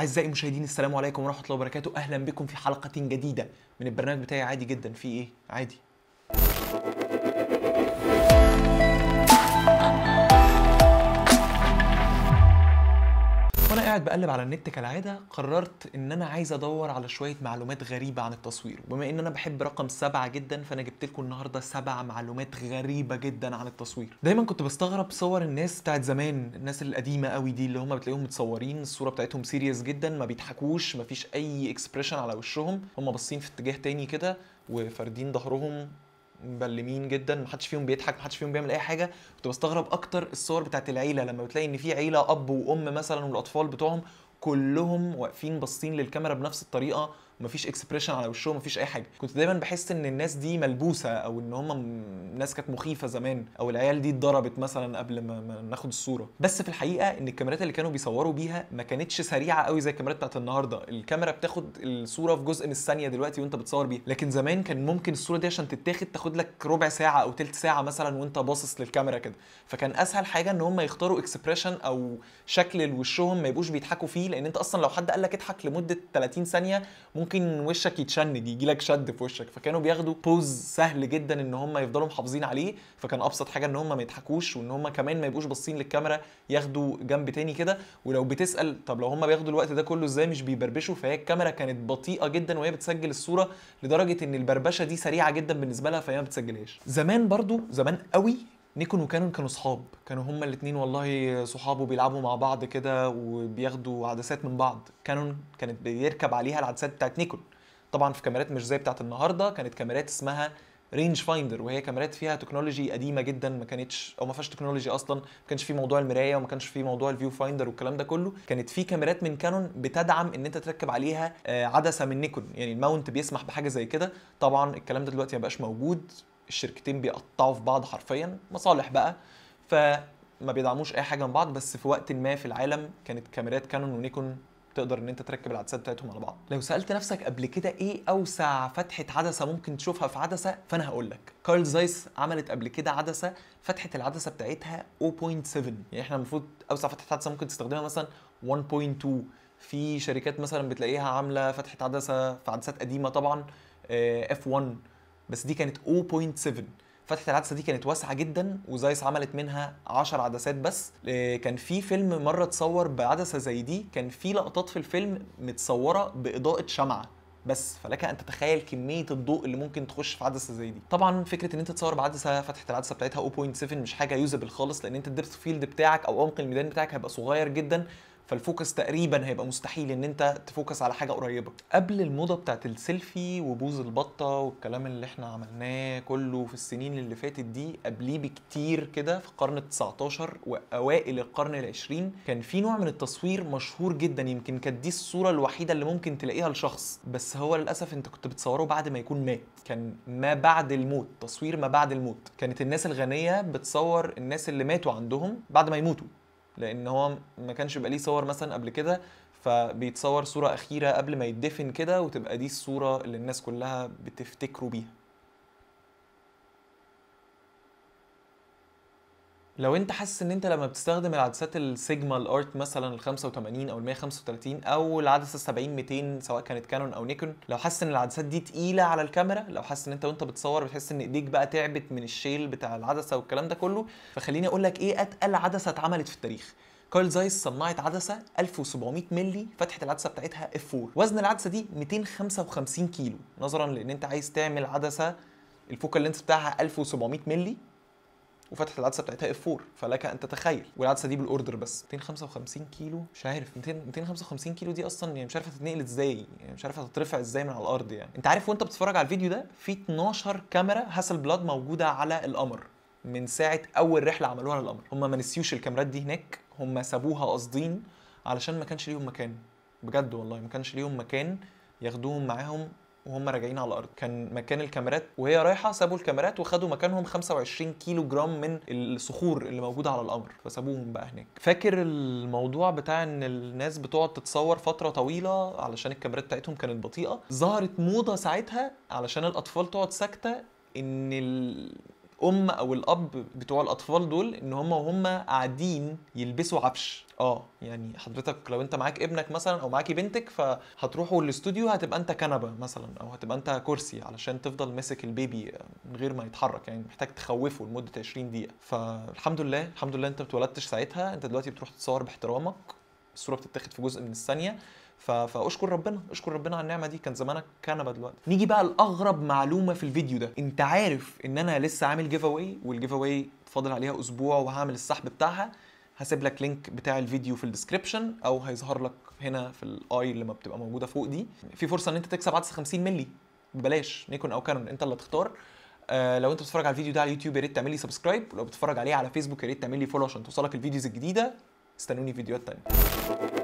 اعزائي المشاهدين السلام عليكم ورحمه الله وبركاته اهلا بكم في حلقه جديده من البرنامج بتاعي عادي جدا في ايه عادي قاعد بقلب على النت كالعاده قررت ان انا عايز ادور على شويه معلومات غريبه عن التصوير وبما ان انا بحب رقم سبعة جدا فانا جبت لكم النهارده سبع معلومات غريبه جدا عن التصوير دايما كنت بستغرب صور الناس بتاعت زمان الناس القديمه قوي دي اللي هم بتلاقيهم متصورين الصوره بتاعتهم سيريس جدا ما بيضحكوش ما فيش اي اكسبريشن على وشهم هم باصين في اتجاه تاني كده وفاردين ظهرهم مبلمين جدا محدش فيهم بيضحك محدش فيهم بيعمل اي حاجه كنت بستغرب اكتر الصور بتاعت العيله لما بتلاقي ان في عيله اب وام مثلا والاطفال بتوعهم كلهم واقفين باصين للكاميرا بنفس الطريقه ومفيش اكسبريشن على وشهم مفيش اي حاجه كنت دايما بحس ان الناس دي ملبوسه او ان هم ناس كانت مخيفه زمان او العيال دي اتضربت مثلا قبل ما ناخد الصوره بس في الحقيقه ان الكاميرات اللي كانوا بيصوروا بيها ما كانتش سريعه قوي زي الكاميرات بتاعت النهارده الكاميرا بتاخد الصوره في جزء من الثانيه دلوقتي وانت بتصور بيها لكن زمان كان ممكن الصوره دي عشان تتاخد تاخد لك ربع ساعه او تلت ساعه مثلا وانت باصص للكاميرا كده فكان اسهل حاجه ان هم يختاروا اكسبريشن او شكل لوشهم ما يبقوش بيضحكوا فيه لان انت اصلا لو حد قال لك اضحك لمده 30 ثانيه ممكن ممكن وشك يتشند يجي لك شد في وشك فكانوا بياخدوا بوز سهل جدا ان هم يفضلوا محافظين عليه فكان ابسط حاجه ان هم ما يضحكوش وان هم كمان ما يبقوش باصين للكاميرا ياخدوا جنب تاني كده ولو بتسال طب لو هم بياخدوا الوقت ده كله ازاي مش بيبربشوا فهي الكاميرا كانت بطيئه جدا وهي بتسجل الصوره لدرجه ان البربشه دي سريعه جدا بالنسبه لها فهي ما بتسجلهاش زمان برضو زمان قوي نيكون وكانون كانوا صحاب كانوا هما الاثنين والله صحاب وبيلعبوا مع بعض كده وبياخدوا عدسات من بعض كانون كانت بيركب عليها العدسات بتاعت نيكون طبعا في كاميرات مش زي بتاعت النهارده كانت كاميرات اسمها رينج فايندر وهي كاميرات فيها تكنولوجي قديمه جدا ما كانتش او ما فيهاش تكنولوجي اصلا ما كانش في موضوع المرايه وما كانش في موضوع الفيو فايندر والكلام ده كله كانت في كاميرات من كانون بتدعم ان انت تركب عليها آه، عدسه من نيكون يعني الماونت بيسمح بحاجه زي كده طبعا الكلام ده دلوقتي ما بقاش موجود الشركتين بيقطعوا في بعض حرفيا مصالح بقى فما بيدعموش اي حاجه من بعض بس في وقت ما في العالم كانت كاميرات كانون ونيكون تقدر ان انت تركب العدسات بتاعتهم على بعض لو سالت نفسك قبل كده ايه اوسع فتحه عدسه ممكن تشوفها في عدسه فانا هقول لك كارل زايس عملت قبل كده عدسه فتحه العدسه بتاعتها 0.7 يعني احنا المفروض اوسع فتحه عدسه ممكن تستخدمها مثلا 1.2 في شركات مثلا بتلاقيها عامله فتحه عدسه في عدسات قديمه طبعا اف آه، 1 بس دي كانت 0.7 فتحه العدسه دي كانت واسعه جدا وزايس عملت منها 10 عدسات بس آه، كان في فيلم مره اتصور بعدسه زي دي كان في لقطات في الفيلم متصوره باضاءه شمعه بس فلك ان تتخيل كميه الضوء اللي ممكن تخش في عدسه زي دي طبعا فكره ان انت تصور بعدسه فتحه العدسه بتاعتها 0.7 مش حاجه يوزبل خالص لان انت الدبث فيلد بتاعك او عمق الميدان بتاعك هيبقى صغير جدا فالفوكس تقريبا هيبقى مستحيل ان انت تفوكس على حاجه قريبه قبل الموضه بتاعت السيلفي وبوز البطه والكلام اللي احنا عملناه كله في السنين اللي فاتت دي قبليه بكتير كده في القرن ال19 واوائل القرن ال20 كان في نوع من التصوير مشهور جدا يمكن كانت دي الصوره الوحيده اللي ممكن تلاقيها لشخص بس هو للاسف انت كنت بتصوره بعد ما يكون مات كان ما بعد الموت تصوير ما بعد الموت كانت الناس الغنيه بتصور الناس اللي ماتوا عندهم بعد ما يموتوا لان هو ما كانش بقى ليه صور مثلا قبل كده فبيتصور صوره اخيره قبل ما يدفن كده وتبقى دي الصوره اللي الناس كلها بتفتكره بيها لو انت حاسس ان انت لما بتستخدم العدسات السيجما الارت مثلا ال 85 او ال 135 او العدسه 70 200 سواء كانت كانون او نيكون لو حاسس ان العدسات دي تقيله على الكاميرا لو حاسس ان انت وانت بتصور بتحس ان ايديك بقى تعبت من الشيل بتاع العدسه والكلام ده كله فخليني اقول لك ايه اتقل عدسه اتعملت في التاريخ كارل زايس صنعت عدسه 1700 مللي فتحه العدسه بتاعتها اف 4 وزن العدسه دي 255 كيلو نظرا لان انت عايز تعمل عدسه الفوكال لينس بتاعها 1700 مللي وفتحت العدسه بتاعتها اف 4 فلك ان تتخيل والعدسه دي بالاوردر بس 255 كيلو مش عارف 255 كيلو دي اصلا يعني مش عارفه تتنقل ازاي يعني مش عارفه تترفع ازاي من على الارض يعني انت عارف وانت بتتفرج على الفيديو ده في 12 كاميرا هاسل بلاد موجوده على القمر من ساعه اول رحله عملوها للقمر هم ما نسيوش الكاميرات دي هناك هم سابوها قاصدين علشان ما كانش ليهم مكان بجد والله ما كانش ليهم مكان ياخدوهم معاهم وهم راجعين على الارض كان مكان الكاميرات وهي رايحه سابوا الكاميرات وخدوا مكانهم 25 كيلو جرام من الصخور اللي موجوده على القمر فسابوهم بقى هناك فاكر الموضوع بتاع ان الناس بتقعد تتصور فتره طويله علشان الكاميرات بتاعتهم كانت بطيئه ظهرت موضه ساعتها علشان الاطفال تقعد ساكته ان الام او الاب بتوع الاطفال دول ان هم وهم قاعدين يلبسوا عفش اه يعني حضرتك لو انت معاك ابنك مثلا او معاكي بنتك فهتروحوا الاستوديو هتبقى انت كنبه مثلا او هتبقى انت كرسي علشان تفضل ماسك البيبي من غير ما يتحرك يعني محتاج تخوفه لمده 20 دقيقه فالحمد لله الحمد لله انت ما اتولدتش ساعتها انت دلوقتي بتروح تتصور باحترامك الصوره بتتاخد في جزء من الثانيه فاشكر ربنا اشكر ربنا على النعمه دي كان زمانك كنبه دلوقتي نيجي بقى لاغرب معلومه في الفيديو ده انت عارف ان انا لسه عامل جيف اواي والجيف اواي فاضل عليها اسبوع وهعمل السحب بتاعها هسيب لك لينك بتاع الفيديو في الديسكربشن او هيظهر لك هنا في الاي اللي ما بتبقى موجوده فوق دي في فرصه ان انت تكسب عدسه 50 مللي ببلاش نيكون او كانون انت اللي تختار آه لو انت بتتفرج على الفيديو ده على اليوتيوب يا ريت تعمل لي سبسكرايب ولو بتتفرج عليه على فيسبوك يا ريت تعمل لي فولو عشان توصلك الفيديوز الجديده استنوني فيديوهات تانيه